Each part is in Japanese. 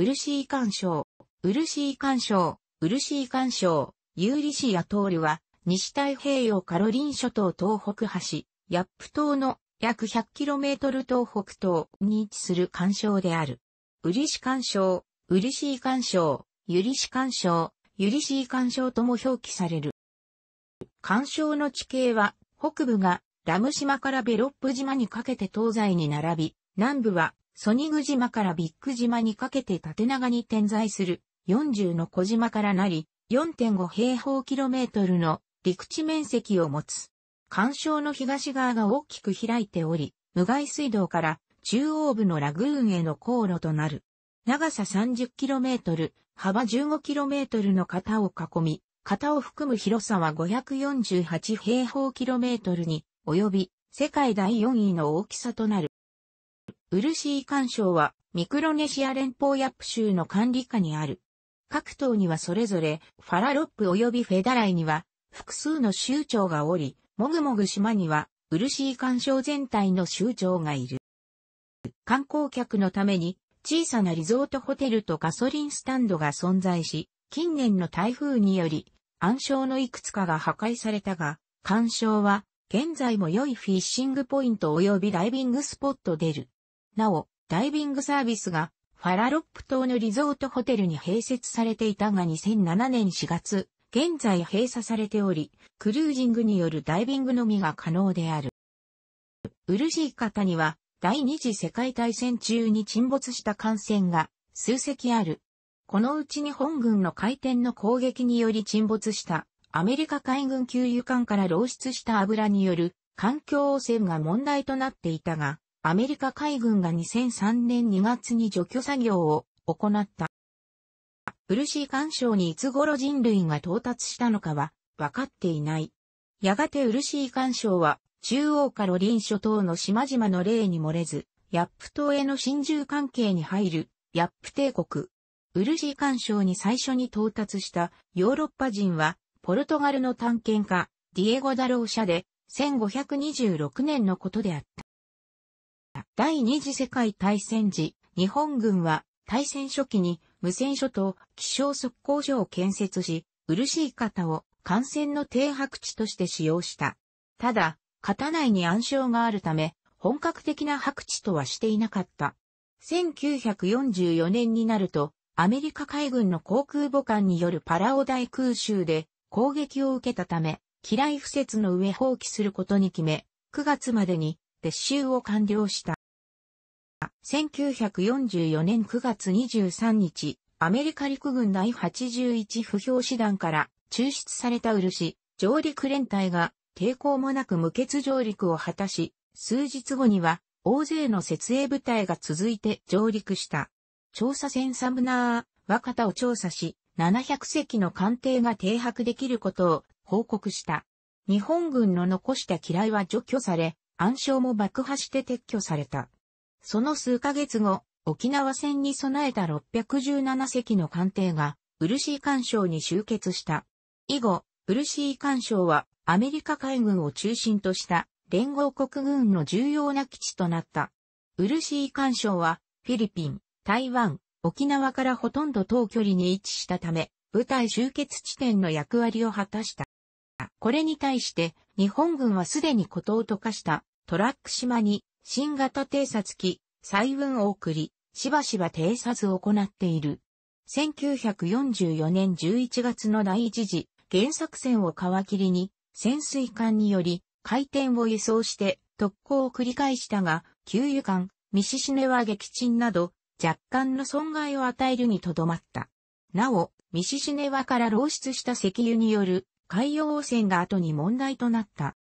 漆井干渉、漆井干渉、漆井干渉、ユーリシアトールは、西太平洋カロリン諸島東北端、ヤップ島の約 100km 東北東に位置する干渉である。漆干渉、漆井干渉、ゆりし干渉、ゆりしい干渉とも表記される。干渉の地形は、北部がラム島からベロップ島にかけて東西に並び、南部はソニグ島からビッグ島にかけて縦長に点在する40の小島からなり、4.5平方キロメートルの陸地面積を持つ。干渉の東側が大きく開いており、無害水道から中央部のラグーンへの航路となる。長さ3 0トル、幅1 5トルの型を囲み、型を含む広さは548平方キロメートルに及び、世界第4位の大きさとなる。ウルシー干渉はミクロネシア連邦ヤップ州の管理下にある。各島にはそれぞれファラロップ及びフェダライには複数の州長がおり、もぐもぐ島にはウルシー干渉全体の州長がいる。観光客のために小さなリゾートホテルとガソリンスタンドが存在し、近年の台風により暗礁のいくつかが破壊されたが、干渉は現在も良いフィッシングポイント及びダイビングスポットでる。なお、ダイビングサービスがファラロップ島のリゾートホテルに併設されていたが2007年4月、現在閉鎖されており、クルージングによるダイビングのみが可能である。るしい方には、第二次世界大戦中に沈没した艦船が数隻ある。このうち日本軍の回転の攻撃により沈没したアメリカ海軍給油艦から漏出した油による環境汚染が問題となっていたが、アメリカ海軍が2003年2月に除去作業を行った。ウルシー干渉にいつ頃人類が到達したのかは分かっていない。やがてウルシー干渉は中央カロリン諸島の島々の例に漏れず、ヤップ島への親中関係に入るヤップ帝国。ウルシー干渉に最初に到達したヨーロッパ人はポルトガルの探検家ディエゴ・ダロー社で1526年のことであった。。第二次世界大戦時、日本軍は大戦初期に無線所と気象速攻所を建設し、しい型を艦船の停泊地として使用した。ただ、型内に暗礁があるため、本格的な白地とはしていなかった。1944年になると、アメリカ海軍の航空母艦によるパラオ大空襲で攻撃を受けたため、機雷敷設の上放棄することに決め、9月までに撤収を完了した。1944年9月23日、アメリカ陸軍第81不評師団から抽出された漆、上陸連隊が抵抗もなく無欠上陸を果たし、数日後には大勢の設営部隊が続いて上陸した。調査船サムナー、若田を調査し、700隻の艦艇が停泊できることを報告した。日本軍の残した機雷は除去され、暗礁も爆破して撤去された。その数ヶ月後、沖縄戦に備えた617隻の艦艇が、ー干渉に集結した。以後、ー干渉はアメリカ海軍を中心とした連合国軍の重要な基地となった。ー干渉はフィリピン、台湾、沖縄からほとんど遠距離に位置したため、部隊集結地点の役割を果たした。これに対して日本軍はすでに孤島と化したトラック島に新型偵察機、彩雲を送り、しばしば偵察を行っている。1944年11月の第一次原作戦を皮切りに潜水艦により回転を輸送して特攻を繰り返したが、給油艦、ミシシネワ撃沈など若干の損害を与えるにとどまった。なお、ミシシネワから漏出した石油による海洋汚染が後に問題となった。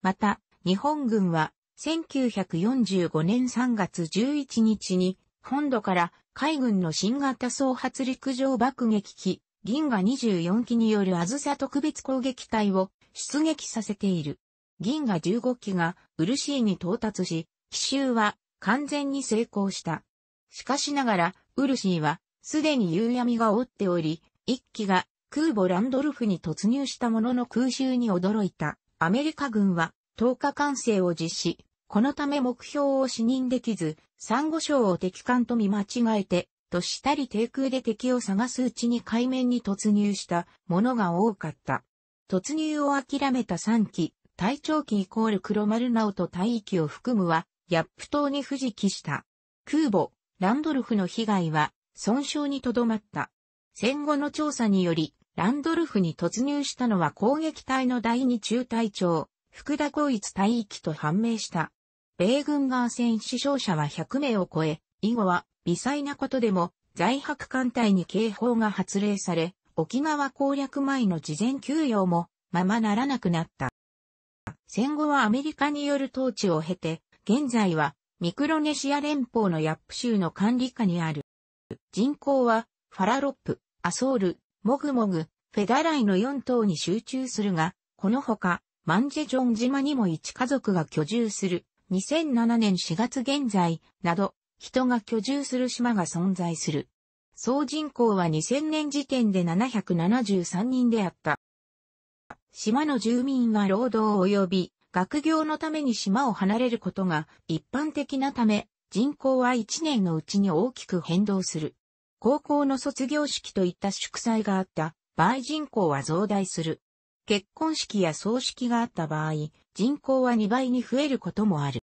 また、日本軍は1945年3月11日に本土から海軍の新型総発陸上爆撃機銀河24機によるあずさ特別攻撃隊を出撃させている。銀河15機が漆に到達し、奇襲は完全に成功した。しかしながら、ウルシーは、すでに夕闇が覆っており、一機が空母ランドルフに突入したものの空襲に驚いた。アメリカ軍は、10日完成を実施。このため目標を視認できず、サンゴ礁を敵艦と見間違えて、としたり低空で敵を探すうちに海面に突入したものが多かった。突入を諦めた3機、隊長機イコール黒丸直と隊域を含むは、ヤップ島に不時帰した。空母、ランドルフの被害は、損傷にとどまった。戦後の調査により、ランドルフに突入したのは攻撃隊の第二中隊長、福田光一帯域と判明した。米軍側戦死傷者は100名を超え、以後は微細なことでも在白艦隊に警報が発令され、沖縄攻略前の事前休養もままならなくなった。戦後はアメリカによる統治を経て、現在はミクロネシア連邦のヤップ州の管理下にある。人口はファラロップ、アソール、モグモグ、フェダライの4島に集中するが、このほかマンジェジョン島にも一家族が居住する、2007年4月現在、など、人が居住する島が存在する。総人口は2000年時点で773人であった。島の住民は労働及び学業のために島を離れることが一般的なため、人口は1年のうちに大きく変動する。高校の卒業式といった祝祭があった場合人口は増大する。結婚式や葬式があった場合、人口は2倍に増えることもある。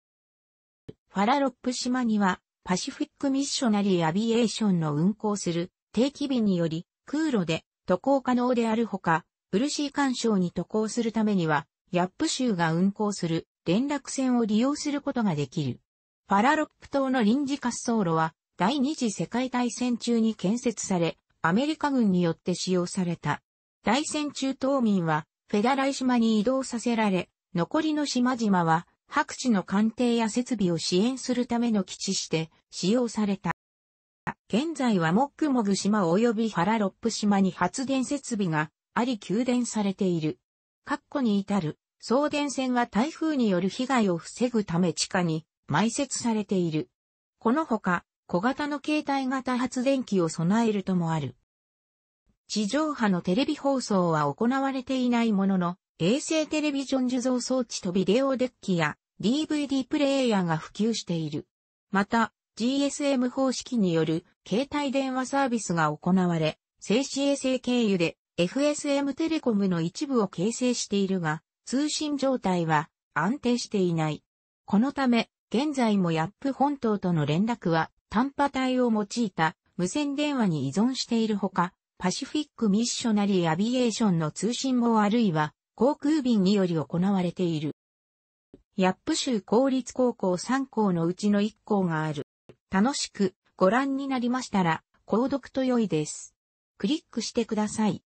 ファラロップ島には、パシフィックミッショナリーアビエーションの運航する定期便により、空路で渡航可能であるほか、ブルシー干渉に渡航するためには、ヤップ州が運航する連絡船を利用することができる。ファラロップ島の臨時滑走路は、第二次世界大戦中に建設され、アメリカ軍によって使用された。大戦中島民はフェダライ島に移動させられ、残りの島々は、白地の鑑定や設備を支援するための基地して使用された。現在はモックモグ島及びハラロップ島に発電設備があり給電されている。括弧に至る送電線は台風による被害を防ぐため地下に埋設されている。このほか小型の携帯型発電機を備えるともある。地上波のテレビ放送は行われていないものの、衛星テレビジョン受像装置とビデオデッキや DVD プレイヤーが普及している。また、GSM 方式による携帯電話サービスが行われ、静止衛星経由で FSM テレコムの一部を形成しているが、通信状態は安定していない。このため、現在もヤップ本島との連絡は、短波帯を用いた無線電話に依存しているほか、パシフィックミッショナリーアビエーションの通信網あるいは航空便により行われている。ヤップ州公立高校3校のうちの1校がある。楽しくご覧になりましたら、購読と良いです。クリックしてください。